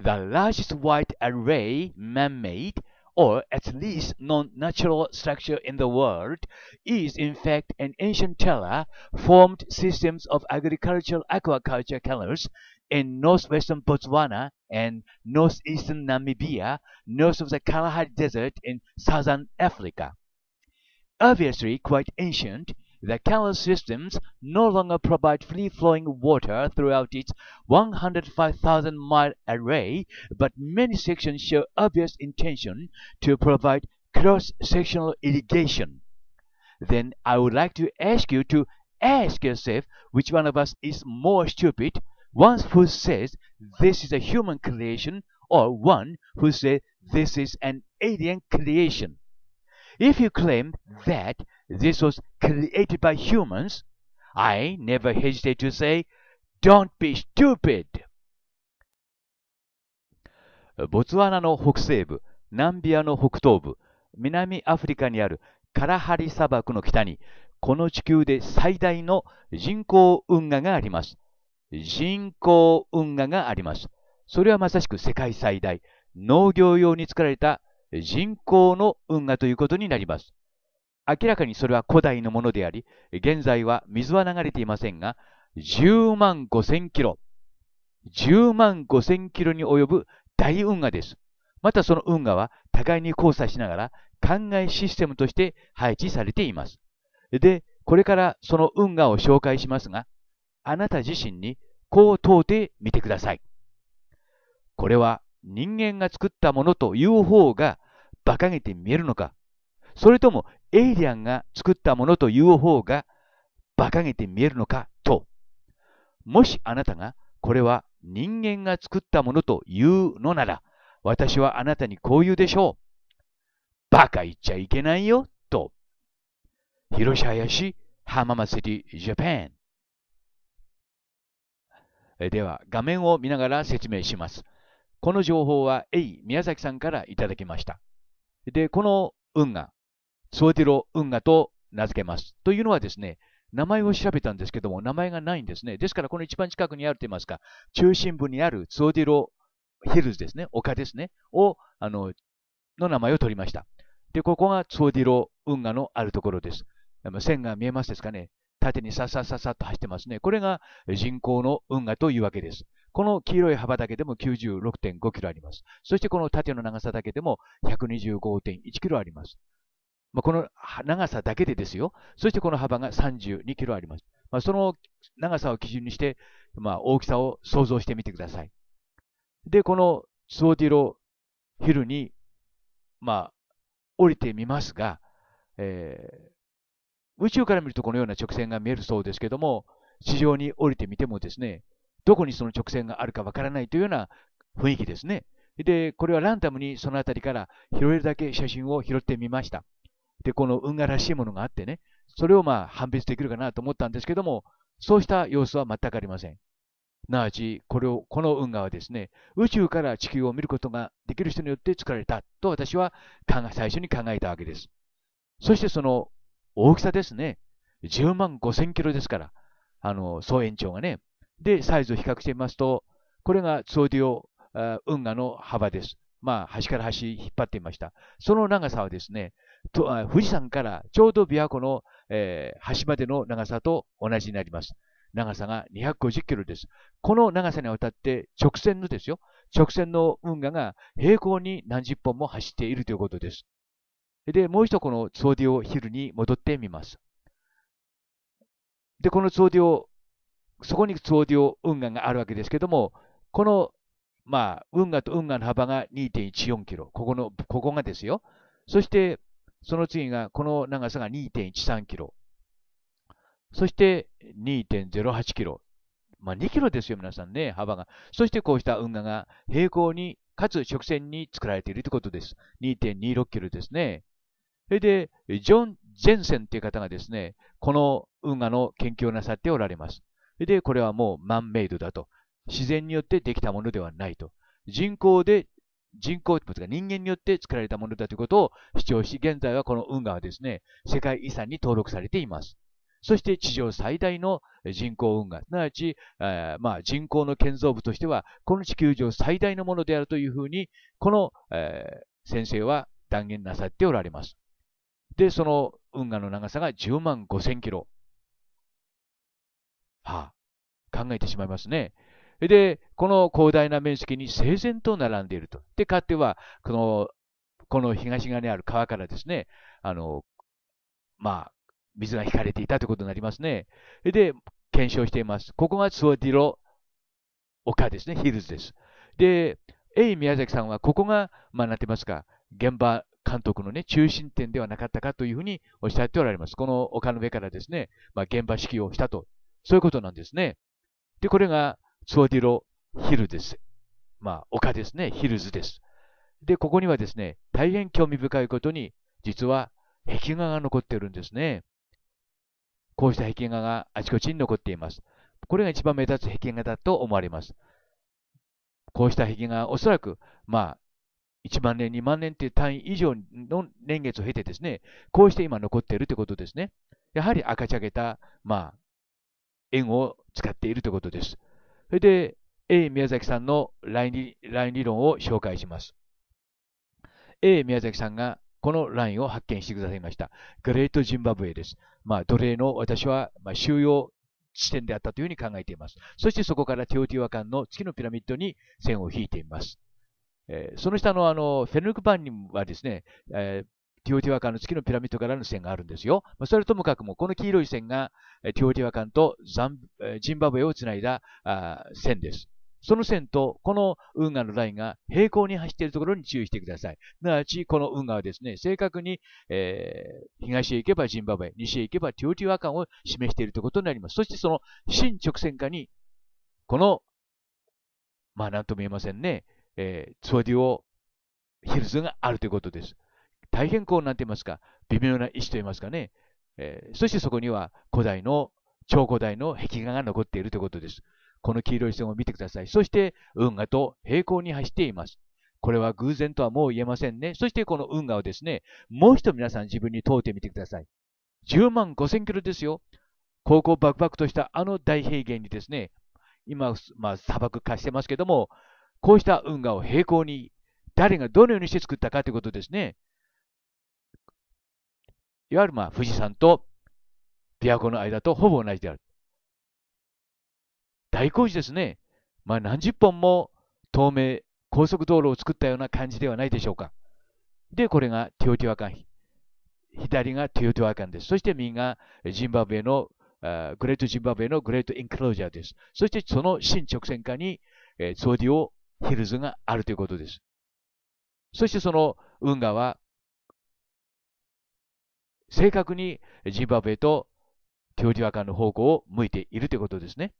the largest white array man-made or at least non-natural structure in the world is in fact an ancient terra formed systems of agricultural aquaculture canals in northwestern Botswana and northeastern Namibia, north of the Kalahari Desert in southern Africa. Obviously quite ancient, the canal systems no longer provide free-flowing water throughout its 105,000-mile array, but many sections show obvious intention to provide cross-sectional irrigation. Then I would like to ask you to ask yourself which one of us is more stupid, one who says this is a human creation or one who says this is an alien creation. If you claim that this was created by humans, I never hesitate to say, don't be stupid! ボツワナの北西部、ナンビアの北東部、南アフリカにあるカラハリ砂漠の北に、この地球で最大の人工運河があります。人工運河があります。それはまさしく世界最大、農業用に作られた人工の運河ということになります。明らかにそれは古代のものであり、現在は水は流れていませんが、10万5千キロ、10万5千キロに及ぶ大運河です。またその運河は互いに交差しながら灌漑システムとして配置されています。で、これからその運河を紹介しますが、あなた自身にこう問うてみてください。これは人間が作ったものという方が馬鹿げて見えるのか、それともエイリアンが作ったものという方が馬鹿げて見えるのかと、もしあなたがこれは人間が作ったものというのなら、私はあなたにこう言うでしょう。馬鹿言っちゃいけないよ、と。広島やし、浜松リジャパン。では、画面を見ながら説明します。この情報は、A 宮崎さんからいただきました。で、この運河、ソオティロ運河と名付けます。というのはですね、名前を調べたんですけども、名前がないんですね。ですから、この一番近くにあると言いますか、中心部にあるツオディロヒルズですね、丘ですね、を、あの、の名前を取りました。で、ここがツオディロ運河のあるところです。線が見えますですかね。縦にささささッと走ってますね。これが人工の運河というわけです。この黄色い幅だけでも96.5キロあります。そしてこの縦の長さだけでも125.1キロあります。まあ、この長さだけでですよ。そしてこの幅が32キロあります。まあ、その長さを基準にして、まあ、大きさを想像してみてください。で、このスオーィロヒルに、まあ、降りてみますが、えー、宇宙から見るとこのような直線が見えるそうですけども、地上に降りてみてもですね、どこにその直線があるかわからないというような雰囲気ですね。で、これはランダムにその辺りから拾えるだけ写真を拾ってみました。で、この運河らしいものがあってね、それをまあ判別できるかなと思ったんですけども、そうした様子は全くありません。なわち、これを、この運河はですね、宇宙から地球を見ることができる人によって作られたと私は最初に考えたわけです。そしてその大きさですね、10万5千キロですから、あの、総延長がね。で、サイズを比較してみますと、これがツオディオ運河の幅です。まあ、端から端引っ張ってみました。その長さはですね、と富士山からちょうど琵琶湖の、えー、端までの長さと同じになります。長さが250キロです。この長さにわたって直線のですよ、直線の運河が平行に何十本も走っているということです。で、もう一度このツオディオヒルに戻ってみます。で、このツオディオ、そこにツオディオ運河があるわけですけども、この、まあ、運河と運河の幅が2.14キロ。ここの、ここがですよ。そして、その次が、この長さが2.13キロ。そして2.08キロ。まあ、2キロですよ、皆さんね、幅が。そしてこうした運河が平行に、かつ直線に作られているということです。2.26キロですね。それで、ジョン・ジェンセンという方がですね、この運河の研究をなさっておられます。それで、これはもうマンメイドだと。自然によってできたものではないと。人工で人工物が人間によって作られたものだということを主張し、現在はこの運河はですね、世界遺産に登録されています。そして地上最大の人工運河、すなわち、えー、まあ、人工の建造物としては、この地球上最大のものであるというふうに、この、えー、先生は断言なさっておられます。で、その運河の長さが10万5000キロ。はあ、考えてしまいますね。で、この広大な面積に整然と並んでいると。で、かっては、この、この東側にある川からですね、あの、まあ、水が引かれていたということになりますね。で、検証しています。ここがツオディロ丘ですね、ヒルズです。で、エイ宮崎さんはここが、まあ、なんて言いますか、現場監督のね、中心点ではなかったかというふうにおっしゃっておられます。この丘の上からですね、まあ、現場指揮をしたと。そういうことなんですね。で、これが、ソーディロ・ヒルです。まあ、丘ですね、ヒルズです。で、ここにはですね、大変興味深いことに、実は壁画が残ってるんですね。こうした壁画があちこちに残っています。これが一番目立つ壁画だと思われます。こうした壁画はおそらく、まあ、1万年、2万年という単位以上の年月を経てですね、こうして今残っているということですね。やはり赤ちゃげた、まあ、円を使っているということです。それで、A 宮崎さんのライン理理論を紹介します。A 宮崎さんがこのラインを発見してくださいました。グレートジンバブエです。まあ、奴隷の私は、まあ、収容地点であったというふうに考えています。そしてそこからテオティワカンの月のピラミッドに線を引いています。その下のあのフェルクパンにはですね、ティオティワカンの月のピラミッドからの線があるんですよ。まあ、それともかくも、この黄色い線が、ティオティワカンとザンジンバブエをつないだあ線です。その線とこの運河のラインが平行に走っているところに注意してください。すなわち、この運河はですね、正確に、えー、東へ行けばジンバブエ、西へ行けばティオティワカンを示しているということになります。そしてその新直線下に、この、まあなんとも言えませんね、えー、ツオディオヒルズがあるということです。大変こう、なんて言いますか、微妙な石と言いますかね、えー、そしてそこには古代の、超古代の壁画が残っているということです。この黄色い線を見てください。そして、運河と平行に走っています。これは偶然とはもう言えませんね。そしてこの運河をですね、もう一度皆さん自分に通ってみてください。10万5千キロですよ。高校バクバクとしたあの大平原にですね、今、まあ、砂漠化してますけども、こうした運河を平行に誰がどのようにして作ったかということですね。いわゆるまあ富士山と琵琶湖の間とほぼ同じである。大工事ですね。まあ何十本も透明、高速道路を作ったような感じではないでしょうか。で、これがティオティワカン。左がティオティワカンです。そして右がジンバブエの、グレートジンバブエのグレートインクロージャーです。そしてその新直線下に、えー、ソーディオヒルズがあるということです。そしてその運河は正確にジンバブエとテオティワカンの方向を向いているということですね。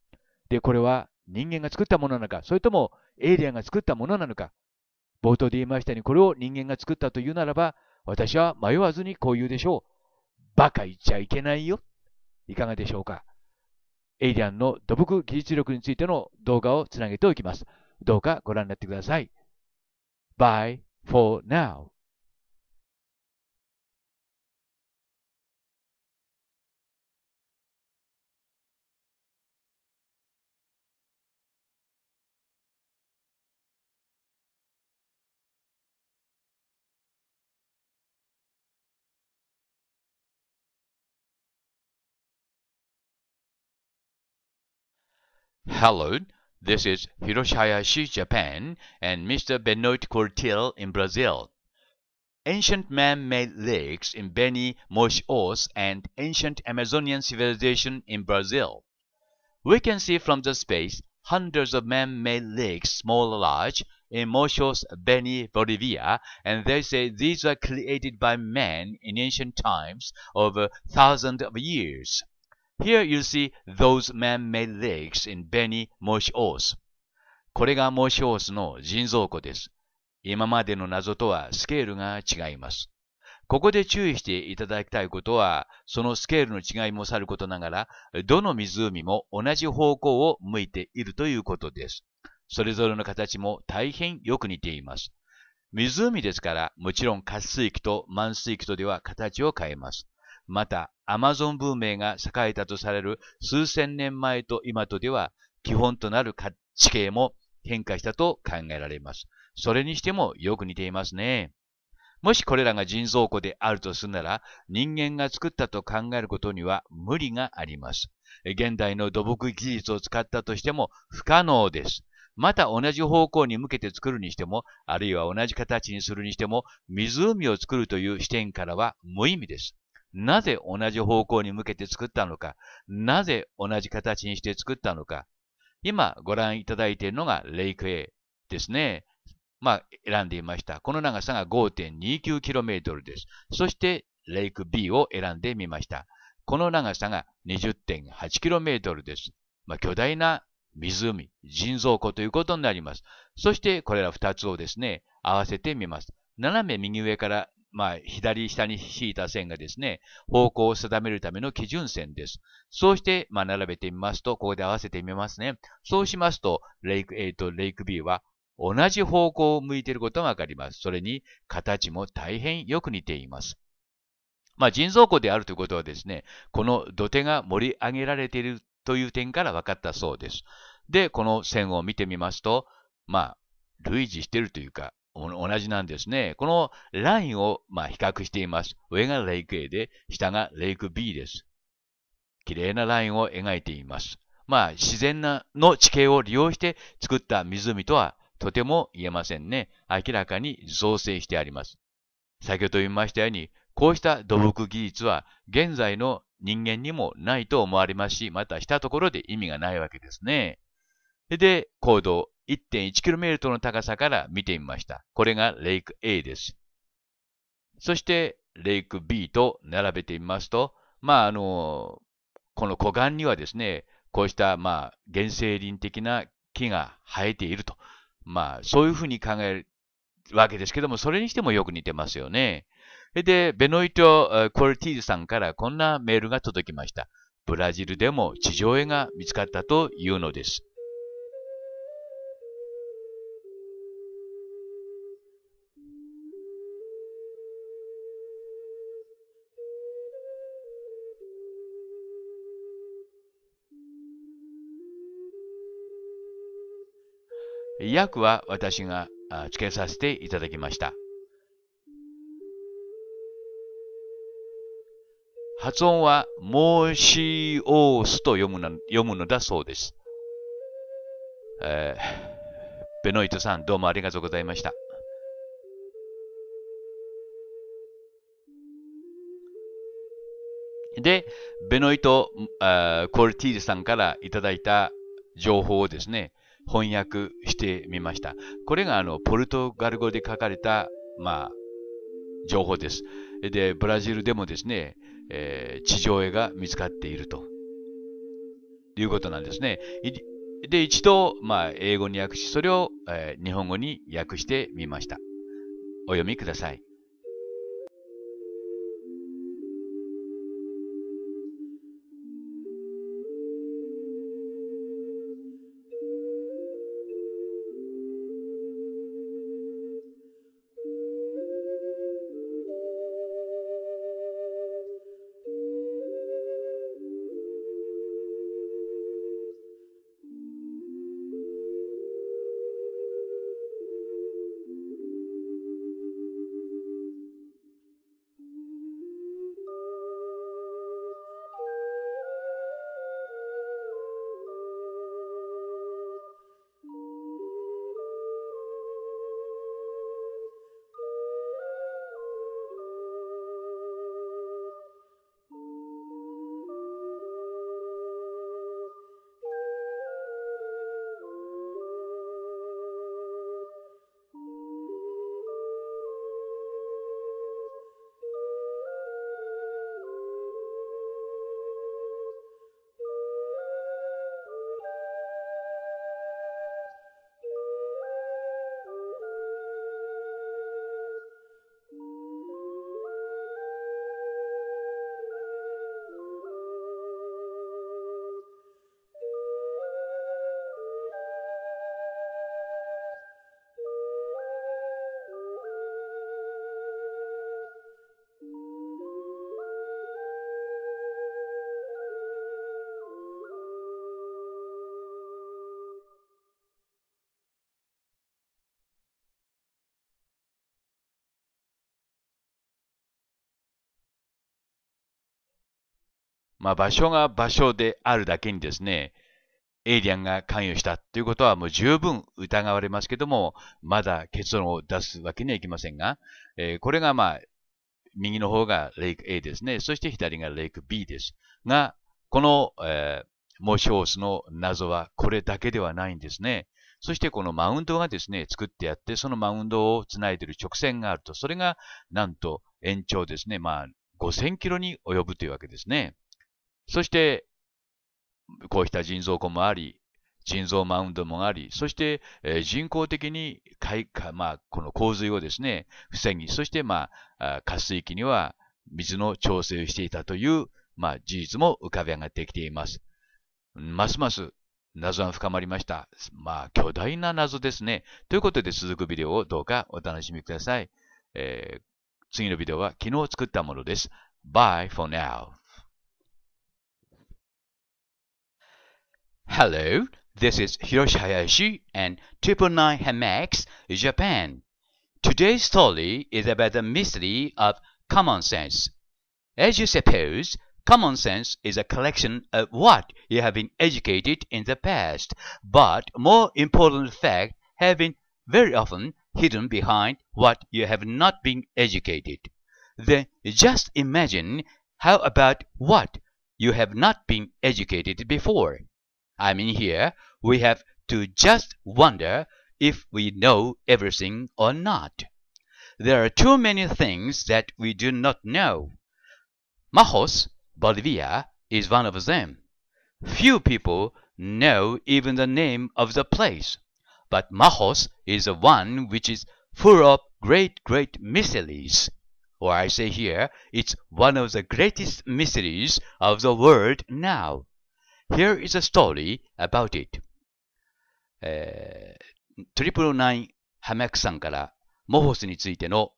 で、これは人間が作ったものなのか、それともエイリアンが作ったものなのか、冒頭で言いましたように、これを人間が作ったというならば、私は迷わずにこう言うでしょう。バカ言っちゃいけないよ。いかがでしょうか。エイリアンの土木技術力についての動画をつなげておきます。どうかご覧になってください。Bye for now. Hello, this is Shi, Japan, and Mr. Benoit Cortil in Brazil. Ancient man-made lakes in Beni Moshoz and ancient Amazonian civilization in Brazil. We can see from the space hundreds of man-made lakes, small or large, in Mochos, Beni, Bolivia, and they say these were created by man in ancient times over thousands of years. Here you see those man-made lakes in Beni Moshi o a これがモーシオースの人造湖です。今までの謎とはスケールが違います。ここで注意していただきたいことは、そのスケールの違いもさることながら、どの湖も同じ方向を向いているということです。それぞれの形も大変よく似ています。湖ですから、もちろん活水域と満水域とでは形を変えます。また、アマゾン文明が栄えたとされる数千年前と今とでは、基本となる地形も変化したと考えられます。それにしてもよく似ていますね。もしこれらが人造湖であるとするなら、人間が作ったと考えることには無理があります。現代の土木技術を使ったとしても不可能です。また同じ方向に向けて作るにしても、あるいは同じ形にするにしても、湖を作るという視点からは無意味です。なぜ同じ方向に向けて作ったのか、なぜ同じ形にして作ったのか。今ご覧いただいているのがレイク A ですね。まあ、選んでいました。この長さが 5.29km です。そして、レイク B を選んでみました。この長さが 20.8km です。まあ、巨大な湖、人造湖ということになります。そして、これら2つをですね、合わせてみます。斜め右上からまあ、左下に引いた線がですね、方向を定めるための基準線です。そうして、まあ、並べてみますと、ここで合わせてみますね。そうしますと、レイク A とレイク B は同じ方向を向いていることがわかります。それに、形も大変よく似ています。まあ、人造庫であるということはですね、この土手が盛り上げられているという点から分かったそうです。で、この線を見てみますと、まあ、類似しているというか、同じなんですね。このラインを、まあ、比較しています。上がレイク A で、下がレイク B です。綺麗なラインを描いています。まあ、自然なの地形を利用して作った湖とはとても言えませんね。明らかに造成してあります。先ほど言いましたように、こうした土木技術は現在の人間にもないと思われますし、またしたところで意味がないわけですね。で、行動、1.1km の高さから見てみました。これがレイク A です。そして、レイク B と並べてみますと、まあ、あの、この湖岸にはですね、こうした、まあ、原生林的な木が生えていると。まあ、そういうふうに考えるわけですけども、それにしてもよく似てますよね。で、ベノイト・コルティーズさんからこんなメールが届きました。ブラジルでも地上絵が見つかったというのです。訳は私が付けさせていただきました。発音は、申し押すと読むの読むのだそうです。えー、ベノイトさん、どうもありがとうございました。で、ベノイト・コルティーズさんからいただいた情報をですね、翻訳してみました。これがあのポルトガル語で書かれた、まあ、情報です。で、ブラジルでもですね、えー、地上絵が見つかっているということなんですね。で、一度、まあ、英語に訳し、それを、えー、日本語に訳してみました。お読みください。まあ、場所が場所であるだけにですね、エイリアンが関与したということはもう十分疑われますけども、まだ結論を出すわけにはいきませんが、えー、これがまあ、右の方がレイク A ですね。そして左がレイク B です。が、この、えー、モーションスの謎はこれだけではないんですね。そしてこのマウンドがですね、作ってやって、そのマウンドをつないでいる直線があると、それがなんと延長ですね、まあ5000キロに及ぶというわけですね。そして、こうした腎臓庫もあり、腎臓マウンドもあり、そして、えー、人工的にまあ、この洪水をですね、防ぎ、そして、まあ、渇水器には水の調整をしていたという、まあ、事実も浮かび上がってきています。ますます謎が深まりました。まあ、巨大な謎ですね。ということで、続くビデオをどうかお楽しみください。えー、次のビデオは昨日作ったものです。Bye for now. Hello, this is Hiroshi Hayashi and 999 Hamax, Japan. Today's story is about the mystery of common sense. As you suppose, common sense is a collection of what you have been educated in the past, but more important fact have been very often hidden behind what you have not been educated. Then just imagine how about what you have not been educated before. I mean here, we have to just wonder if we know everything or not. There are too many things that we do not know. Majos, Bolivia, is one of them. Few people know even the name of the place, but Majos is the one which is full of great, great mysteries. Or I say here, it's one of the greatest mysteries of the world now. Here is a story about it. トリプルナインハックさんからモホスについての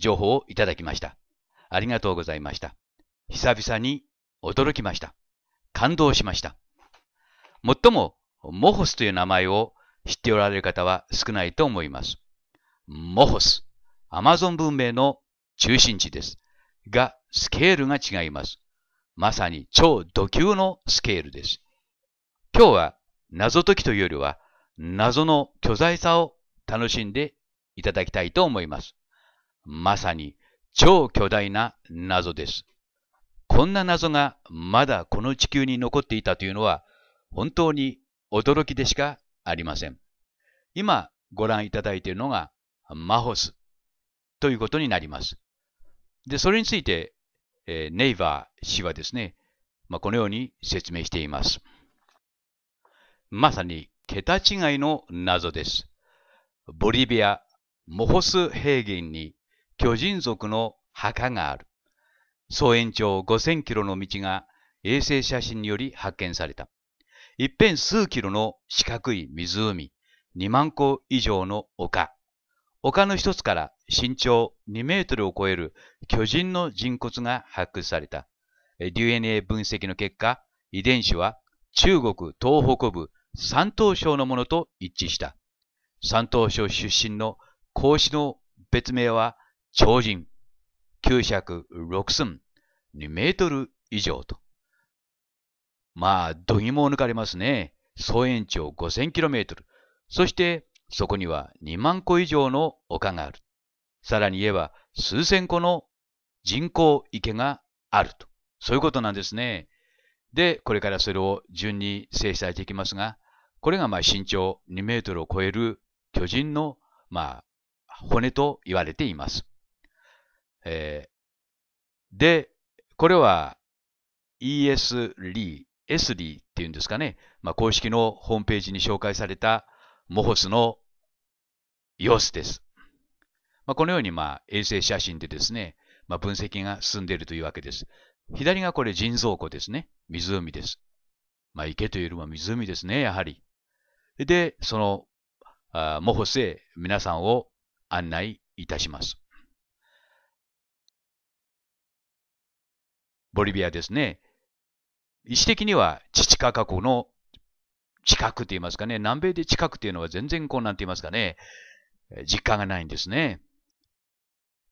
情報をいただきました。ありがとうございました。久々に驚きました。感動しました。もっとも、モホスという名前を知っておられる方は少ないと思います。モホス、アマゾン文明の中心地です。が、スケールが違います。まさに超ド級のスケールです。今日は謎解きというよりは謎の巨大さを楽しんでいただきたいと思います。まさに超巨大な謎です。こんな謎がまだこの地球に残っていたというのは本当に驚きでしかありません。今ご覧いただいているのがマホスということになります。で、それについてネイバー氏はですね、まあ、このように説明しています。まさに桁違いの謎です。ボリビア、モホス平原に巨人族の墓がある。総延長5000キロの道が衛星写真により発見された。一辺数キロの四角い湖、2万個以上の丘。丘の一つから身長2メートルを超える巨人の人骨が発掘された。DNA 分析の結果、遺伝子は中国東北部山東省のものと一致した。山東省出身の孔子の別名は超人9尺6寸2メートル以上と。まあ、度肝を抜かれますね。総延長5 0 0 0トル。そして、そこには2万個以上の丘がある。さらに言えば数千個の人工池があると。そういうことなんですね。で、これからそれを順に制理されていきますが、これがまあ身長2メートルを超える巨人のまあ骨と言われています。えー、で、これは ES リー、S リーっていうんですかね、まあ、公式のホームページに紹介されたモホスの様子です。まあ、このようにまあ衛星写真でですね、まあ、分析が進んでいるというわけです。左がこれ人造湖ですね。湖です。まあ、池というよりも湖ですね、やはり。で、その、あモホセ皆さんを案内いたします。ボリビアですね。位置的にはチチカカ湖の近くと言いますかね、南米で近くというのは全然こうなんて言いますかね、実感がないんですね。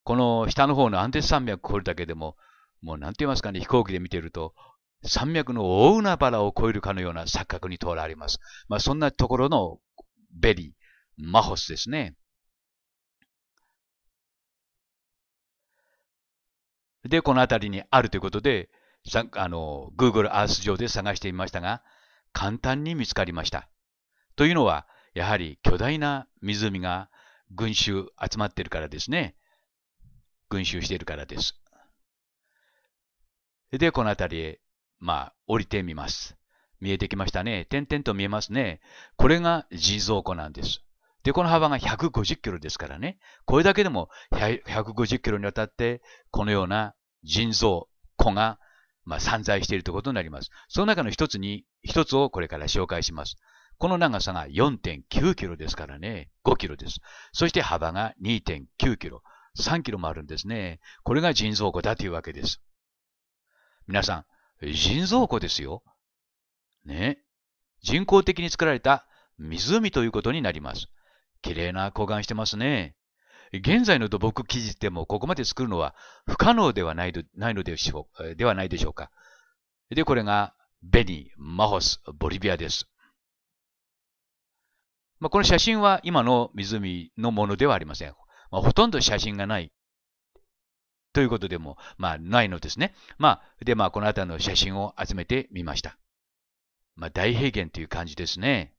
この下の方のアンデス山脈を越えるだけでも、もうなんて言いますかね、飛行機で見てると、山脈の大海原を越えるかのような錯覚にとられます。まあ、そんなところのベリー、マホスですね。で、この辺りにあるということで、あの、Google Earth 上で探してみましたが、簡単に見つかりました。というのは、やはり巨大な湖が群衆集まっているからですね。群衆しているからです。で、この辺りへ、まあ、降りてみます。見えてきましたね。点々と見えますね。これが地蔵湖なんです。で、この幅が150キロですからね。これだけでも150キロにわたって、このような腎臓、湖が、まあ、散在しているということになります。その中の一つに、一つをこれから紹介します。この長さが4.9キロですからね、5キロです。そして幅が2.9キロ。3キロもあるんですね。これが腎臓庫だというわけです。皆さん、腎臓庫ですよ。ね。人工的に作られた湖ということになります。綺麗な湖岸してますね。現在の土木記事でもここまで作るのは不可能ではないないのでしょうではないでしょうか。で、これがベニー、マホス、ボリビアです。まあ、この写真は今の湖のものではありません。まあ、ほとんど写真がない。ということでも、まあ、ないのですね。まあ、で、まあ、この辺りの写真を集めてみました。まあ、大平原という感じですね。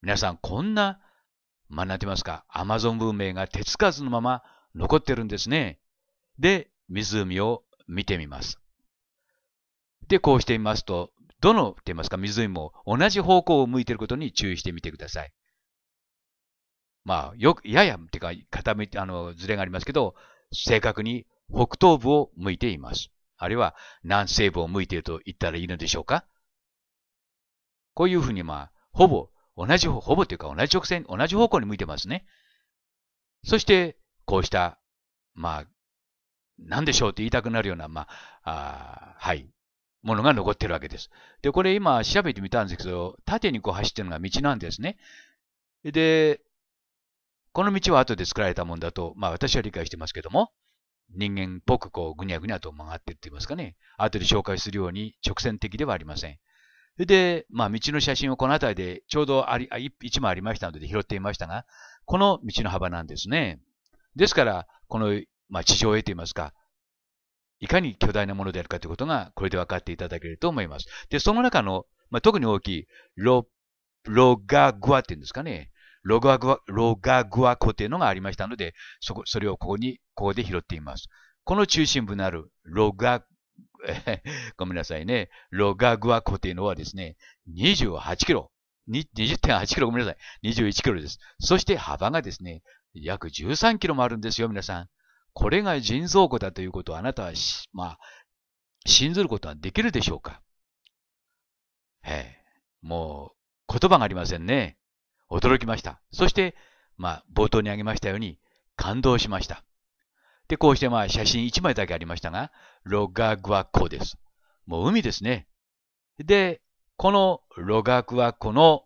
皆さん、こんな、まあ、なんて言いますか、アマゾン文明が手つかずのまま残ってるんですね。で、湖を見てみます。で、こうしてみますと、どの、って言いますか、湖も同じ方向を向いていることに注意してみてください。まあ、よく、やや、てか、傾いて、あの、ずれがありますけど、正確に北東部を向いています。あるいは南西部を向いていると言ったらいいのでしょうかこういうふうに、まあ、ほぼ、同じ、ほぼというか同じ直線、同じ方向に向いてますね。そして、こうした、まあ、なんでしょうって言いたくなるような、まあ、あはい、ものが残ってるわけです。で、これ今調べてみたんですけど、縦にこう走ってるのが道なんですね。で、この道は後で作られたもんだと、まあ私は理解してますけども、人間っぽくこうぐにゃぐにゃと曲がっていって言いますかね、後で紹介するように直線的ではありません。で、まあ道の写真をこの辺りでちょうどあり一枚ありましたので拾っていましたが、この道の幅なんですね。ですから、この、まあ、地上絵といいますか、いかに巨大なものであるかということが、これで分かっていただけると思います。で、その中の、まあ、特に大きい、ロ、ロガグアっていうんですかね。ロガグア、ロガグア湖というのがありましたので、そこ、それをここに、ここで拾っています。この中心部のあるロガ、ごめんなさいね、ロガグア湖というのはですね、28キロ、20.8キロごめんなさい、21キロです。そして幅がですね、約13キロもあるんですよ、皆さん。これが人造湖だということをあなたはし、まあ、信ずることはできるでしょうか。ええ、もう、言葉がありませんね。驚きました。そして、まあ、冒頭に挙げましたように、感動しました。で、こうしてまあ、写真1枚だけありましたが、ロガグア湖です。もう海ですね。で、このロガグア湖の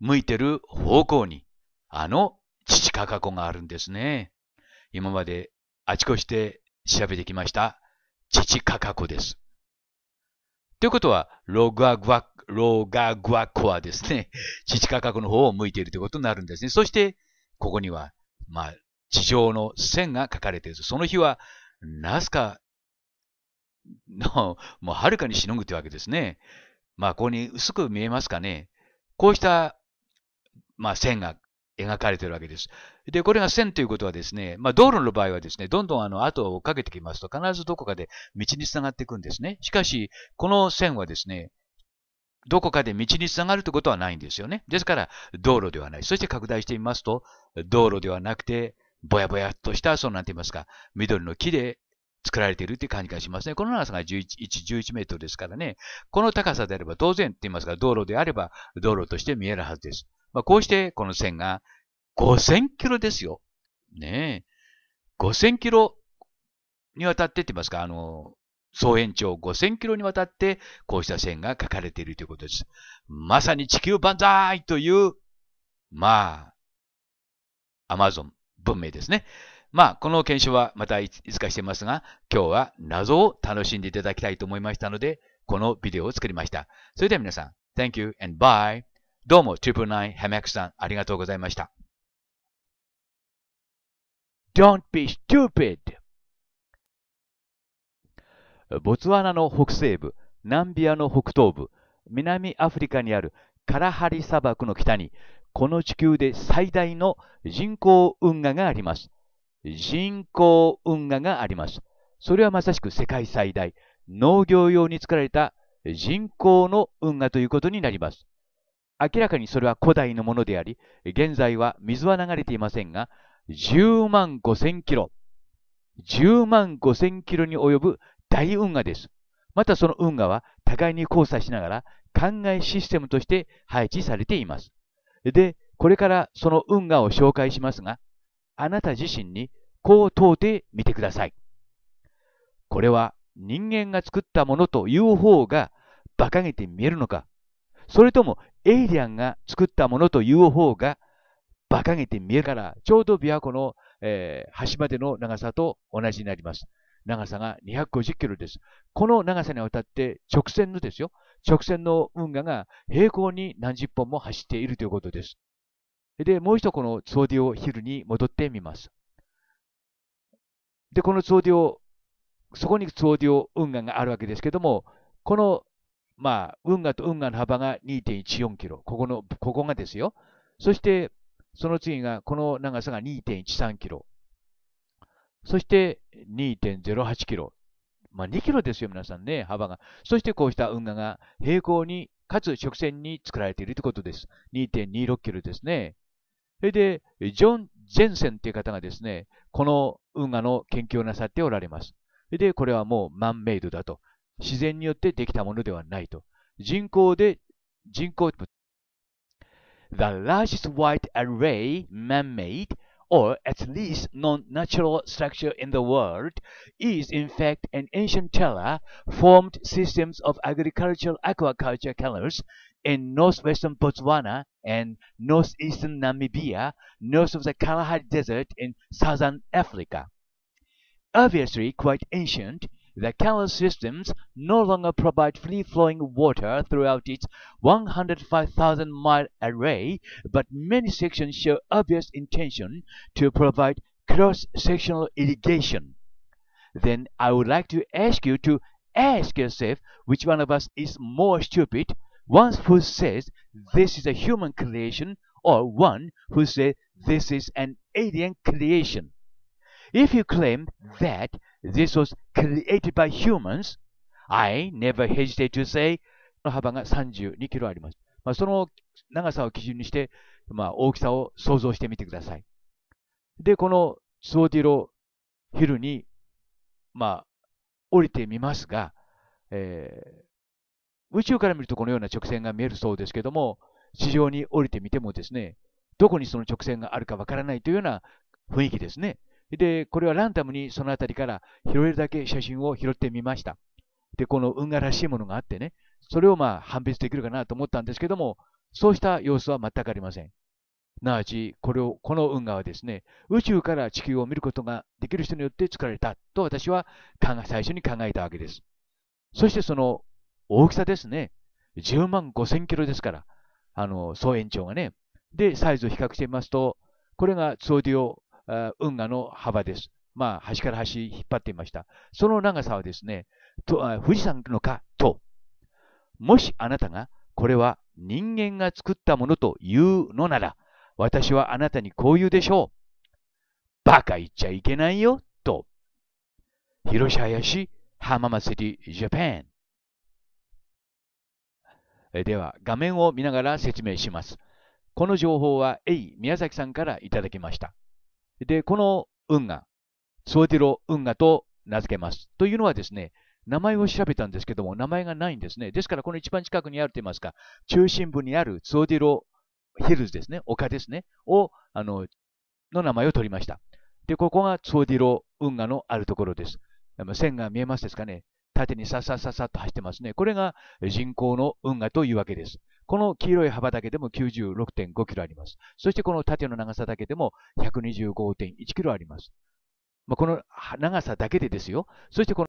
向いてる方向に、あの、父カカ湖があるんですね。今まであちこちで調べてきました、父カカ湖です。ということは、ロガグワ、ロガグワコはですね、地 地価格の方を向いているということになるんですね。そして、ここには、まあ、地上の線が書かれている。その日は、ナスカ の、もう遥かにしのぐというわけですね。まあ、ここに薄く見えますかね。こうした、まあ、線が描かれているわけです。で、これが線ということはですね、まあ、道路の場合はですね、どんどんあの後を追っかけてきますと、必ずどこかで道に繋がっていくんですね。しかし、この線はですね、どこかで道に繋がるということはないんですよね。ですから、道路ではない。そして拡大してみますと、道路ではなくて、ぼやぼやっとした、そうなんて言いますか、緑の木で作られているという感じがしますね。この長さが11、11メートルですからね、この高さであれば当然って言いますか、道路であれば道路として見えるはずです。まあ、こうしてこの線が5000キロですよ。ねえ。5000キロにわたってって言いますか、あの、総延長5000キロにわたって、こうした線が書かれているということです。まさに地球万歳という、まあ、アマゾン文明ですね。まあ、この検証はまたいつかしてますが、今日は謎を楽しんでいただきたいと思いましたので、このビデオを作りました。それでは皆さん、Thank you and bye! どうも、ナイン、ヘメクさん、ありがとうございました。Don't be stupid! ボツワナの北西部、ナンビアの北東部、南アフリカにあるカラハリ砂漠の北に、この地球で最大の人工運河があります。人工運河があります。それはまさしく世界最大、農業用に作られた人工の運河ということになります。明らかにそれは古代のものであり、現在は水は流れていませんが、10万5千キロ、10万5千キロに及ぶ大運河です。またその運河は互いに交差しながら灌漑システムとして配置されています。で、これからその運河を紹介しますが、あなた自身にこう問うてみてください。これは人間が作ったものという方が馬鹿げて見えるのか、それともエイリアンが作ったものという方が馬鹿げて見えるから、ちょうど琵琶湖の、えー、端までの長さと同じになります。長さが250キロです。この長さにわたって直線のですよ、直線の運河が平行に何十本も走っているということです。で、もう一度このツオディオヒルに戻ってみます。で、このツオディオ、そこにツオディオ運河があるわけですけども、このまあ、運河と運河の幅が2.14キロ。ここの、ここがですよ。そして、その次が、この長さが2.13キロ。そして、2.08キロ。まあ、2キロですよ、皆さんね、幅が。そして、こうした運河が平行に、かつ直線に作られているということです。2.26キロですね。それで、ジョン・ジェンセンという方がですね、この運河の研究をなさっておられます。で、これはもうマンメイドだと。自然によってできたものではないと。人口で、人口 The largest white array man-made or at least non-natural structure in the world, is in fact an ancient terra formed systems of agricultural aquaculture canals in northwestern Botswana and northeastern Namibia, north of the Kalahari Desert in southern Africa. Obviously quite ancient, the canal systems no longer provide free-flowing water throughout its 105,000-mile array, but many sections show obvious intention to provide cross-sectional irrigation. Then I would like to ask you to ask yourself which one of us is more stupid, one who says this is a human creation or one who says this is an alien creation. If you claim that This was created by humans. I never hesitate to say の幅が32キロあります。まあ、その長さを基準にして、まあ、大きさを想像してみてください。で、このスオティロヒルに、まあ、降りてみますが、えー、宇宙から見るとこのような直線が見えるそうですけども、地上に降りてみてもですね、どこにその直線があるかわからないというような雰囲気ですね。で、これはランダムにそのあたりから拾えるだけ写真を拾ってみました。で、この運河らしいものがあってね、それをまあ判別できるかなと思ったんですけども、そうした様子は全くありません。なわち、これを、この運河はですね、宇宙から地球を見ることができる人によって作られたと私は最初に考えたわけです。そしてその大きさですね、10万5千キロですから、あの、総延長がね。で、サイズを比較してみますと、これがツオディオ運河の幅です。まあ、端から端引っ張っていました。その長さはですね、と富士山のかと、もしあなたが、これは人間が作ったものというのなら、私はあなたにこう言うでしょう。バカ言っちゃいけないよ、と。広島林浜松 c ジャパン。では画面を見ながら説明します。この情報は A 宮崎さんからいただきました。で、この運河、ソオティロ運河と名付けます。というのはですね、名前を調べたんですけども、名前がないんですね。ですから、この一番近くにあると言いますか、中心部にあるソーディロヒルズですね、丘ですね、を、あの、の名前を取りました。で、ここがソーディロ運河のあるところです。線が見えますですかね。縦にささささっと走ってますね。これが人工の運河というわけです。この黄色い幅だけでも96.5キロあります。そしてこの縦の長さだけでも125.1キロあります。まあ、この長さだけでですよ。そしてこの